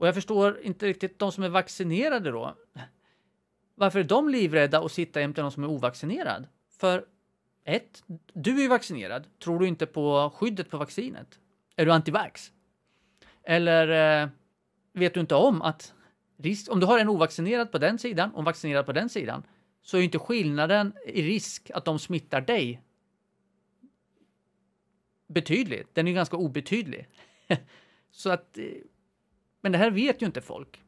Och jag förstår inte riktigt de som är vaccinerade då. Varför är de livrädda att sitta jämte någon som är ovaccinerad? För ett, Du är ju vaccinerad. Tror du inte på skyddet på vaccinet? Är du antivax? Eller eh, vet du inte om att risk, om du har en ovaccinerad på den sidan och en vaccinerad på den sidan så är ju inte skillnaden i risk att de smittar dig betydlig. Den är ju ganska obetydlig. så att eh, men det här vet ju inte folk.